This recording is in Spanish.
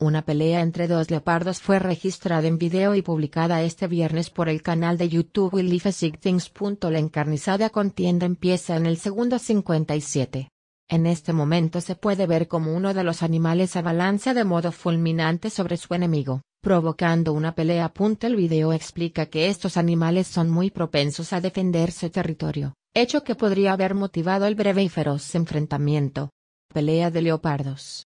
Una pelea entre dos leopardos fue registrada en video y publicada este viernes por el canal de YouTube Life Things. La encarnizada contienda empieza en el segundo 57. En este momento se puede ver como uno de los animales abalanza de modo fulminante sobre su enemigo, provocando una pelea. El video explica que estos animales son muy propensos a defender su territorio, hecho que podría haber motivado el breve y feroz enfrentamiento. Pelea de leopardos.